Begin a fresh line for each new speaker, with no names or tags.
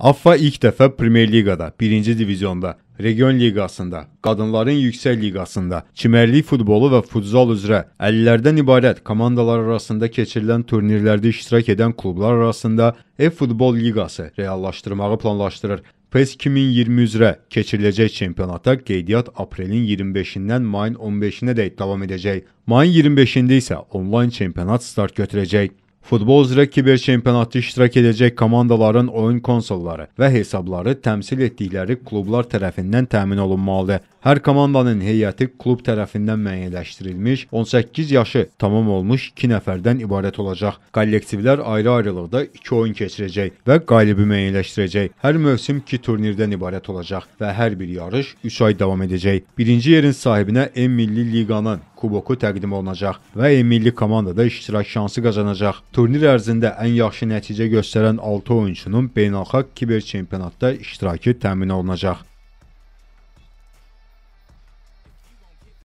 AFFA ilk dəfə Premyer Liqada, 1-ci divizyonda, Region Liqasında, Qadınların Yüksək Liqasında, çimərlik futbolu və futzal üzrə 50-lərdən ibarət komandalar arasında keçirilən turnirlərdə iştirak edən klublar arasında e-futbol liqası reallaşdırmağı planlaşdırır. PES 2020 üzrə keçiriləcək çempionata qeydiyyat aprelin 25-dən mayın 15-nə dək davam edəcək. Mayın 25-də isə onlayn çempionat start götürəcək. Futbol üzrə kiber çempionatda iştirak edəcək komandaların oyun konsolları və hesabları təmsil etdikləri klublar tərəfindən təmin olunmalıdır. Hər komandanın heyəti klub tərəfindən müəyyənləşdirilmiş 18 yaşı tamam olmuş 2 nəfərdən ibarət olacaq. Kollektivlər ayrı-ayrılıqda 2 oyun keçirəcək və qalibi müəyyənləşdirəcək. Hər mövsüm 2 turnirdən ibarət olacaq və hər bir yarış 3 ay davam edəcək. Birinci yerin sahibinə M Milli Liqanın Kuboku təqdim olunacaq və milli komandada iştirak şansı qazanacaq. Turnir ərzində ən yaxşı nəticə göstərən 6 oyunçunun beynəlxalq kiber çempionatda iştirakı təmin olunacaq.